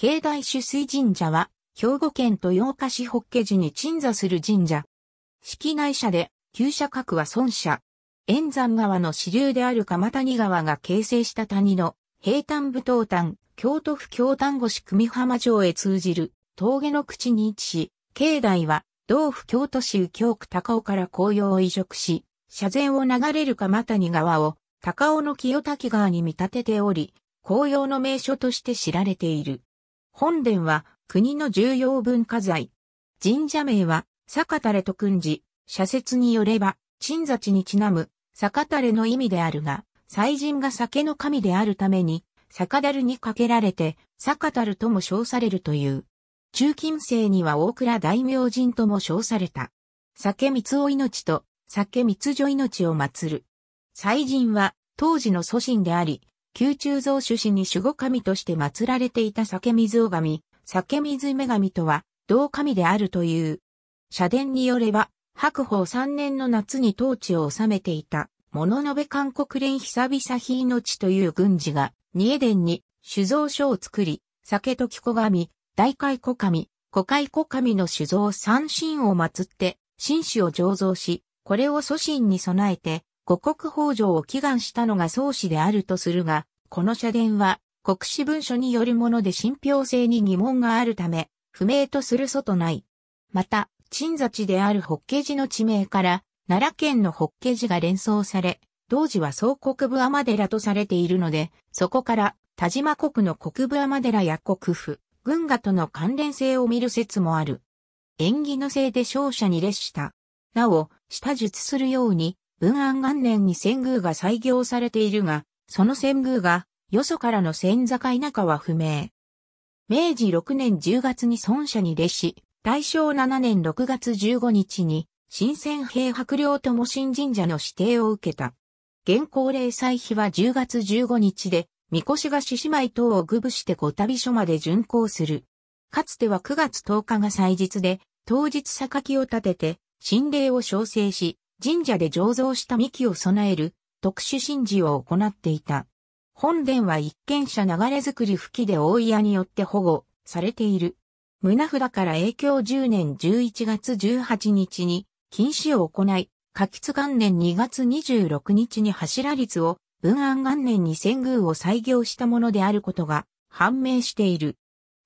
境内取水神社は、兵庫県豊岡市北家寺に鎮座する神社。式内社で、旧社格は孫社。円山川の支流である鎌谷川が形成した谷の、平坦武東端、京都府京丹後市久美浜城へ通じる、峠の口に位置し、境内は、道府京都市右京区高尾から紅葉を移植し、社前を流れる鎌谷川を、高尾の清滝川に見立てており、紅葉の名所として知られている。本殿は国の重要文化財。神社名は、坂垂と訓示、社説によれば、鎮座地にちなむ、坂垂の意味であるが、祭神が酒の神であるために、酒樽にかけられて、酒樽とも称されるという。中近世には大倉大明神とも称された。酒三を命と、酒三女命を祀る。祭神は、当時の祖神であり、宮中蔵主子に守護神として祀られていた酒水尾神、酒水女神とは、同神であるという。社殿によれば、白鵬3年の夏に統治を治めていた、物のべ韓国連久々日命という軍事が、二重殿に酒造所を作り、酒時子神、大海子神、古海子神の酒造三神を祀って、神主を醸造し、これを祖神に備えて、五国法上を祈願したのが宗師であるとするが、この社殿は国史文書によるもので信憑性に疑問があるため、不明とする外ない。また、鎮座地である法華寺の地名から、奈良県の法華寺が連想され、当時は総国部天寺とされているので、そこから田島国の国部天寺や国府、軍河との関連性を見る説もある。縁起のせいで勝者に列した。なお、下述するように、文安元年に仙宮が採用されているが、その仙宮が、よそからの仙境中は不明。明治6年10月に孫社に列し、大正7年6月15日に、新仙平白霊とも新神社の指定を受けた。現行令祭日は10月15日で、三越が獅子舞等を具ぶして御旅所まで巡行する。かつては9月10日が祭日で、当日榊を立てて、神霊を称成し、神社で醸造した幹を備える特殊神事を行っていた。本殿は一軒車流れ作り吹きで大屋によって保護されている。胸札から影響10年11月18日に禁止を行い、柿吉元年2月26日に柱率を、文安元年に遷宮を採業したものであることが判明している。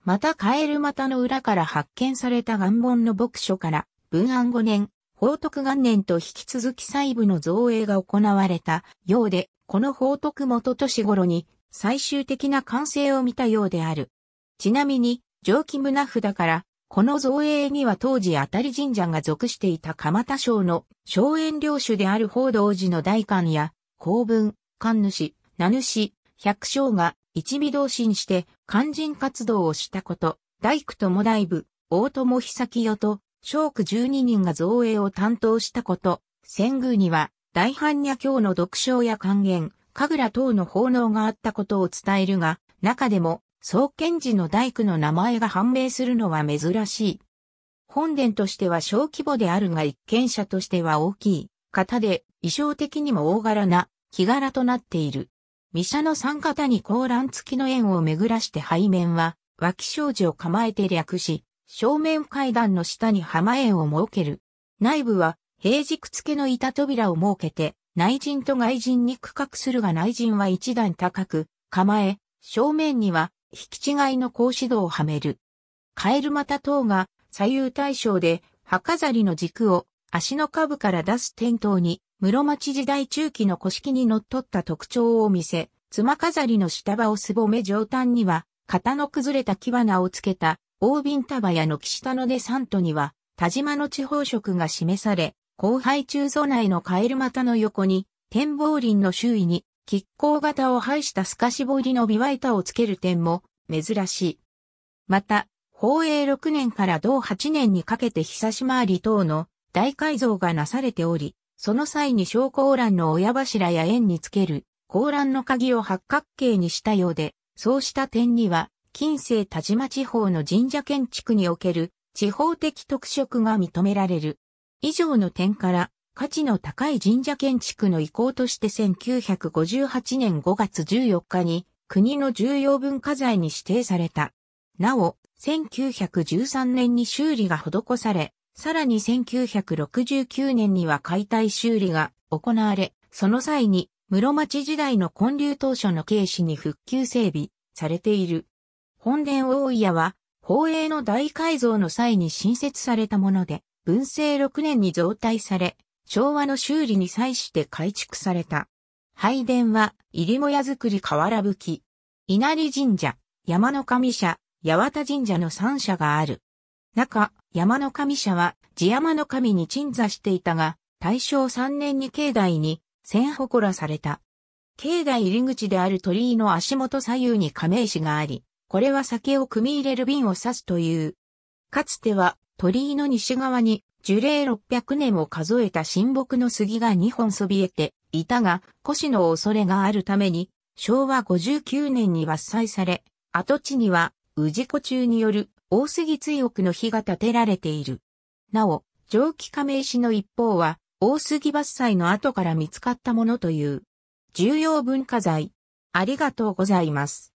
またカエル股の裏から発見された岩本の牧書から、文安5年宝徳元年と引き続き細部の造営が行われたようで、この宝徳元年頃に最終的な完成を見たようである。ちなみに、上記胸札から、この造営には当時当たり神社が属していた鎌田省の荘園領主である報道寺の大官や、公文、官主、名主、百姓が一味同心して肝心活動をしたこと、大工友大部、大友久清と小区12人が造営を担当したこと、仙宮には、大般若経の読書や還元、神楽等の奉納があったことを伝えるが、中でも、創建時の大工の名前が判明するのは珍しい。本殿としては小規模であるが一見者としては大きい、型で衣装的にも大柄な木柄となっている。三シの三型に高欄付きの円を巡らして背面は脇障子を構えて略し、正面階段の下に浜園を設ける。内部は平軸付けの板扉を設けて、内陣と外陣に区画するが内陣は一段高く、構え、正面には、引き違いの格子戸をはめる。カエル股等が左右対称で、墓飾りの軸を足の下部から出す点灯に、室町時代中期の古式にのっとった特徴を見せ、妻飾りの下場をすぼめ上端には、型の崩れた木花をつけた大瓶束屋の岸田のでサントには、田島の地方色が示され、後輩中祖内のカエル股の横に、展望林の周囲に、亀甲型を配した透かし彫りの琵琶板をつける点も、珍しい。また、宝永6年から同8年にかけて久し回り等の大改造がなされており、その際に小高欄の親柱や縁につける、高欄の鍵を八角形にしたようで、そうした点には、近世田島地方の神社建築における地方的特色が認められる。以上の点から、価値の高い神社建築の移行として1958年5月14日に国の重要文化財に指定された。なお、1913年に修理が施され、さらに1969年には解体修理が行われ、その際に室町時代の建立当初の軽視に復旧整備されている。本殿大屋は、宝永の大改造の際に新設されたもので、文政6年に増大され、昭和の修理に際して改築された。拝殿は、入母屋造り瓦吹き、稲荷神社、山の神社、八幡神社の三社がある。中、山の神社は、地山の神に鎮座していたが、大正3年に境内に、千祠された。境内入り口である鳥居の足元左右に亀石があり、これは酒を組み入れる瓶を指すという。かつては鳥居の西側に樹齢600年を数えた新木の杉が2本そびえていたが、古紙の恐れがあるために、昭和59年に伐採され、跡地には、氏子中による大杉追憶の火が建てられている。なお、蒸気亀石の一方は、大杉伐採の後から見つかったものという、重要文化財。ありがとうございます。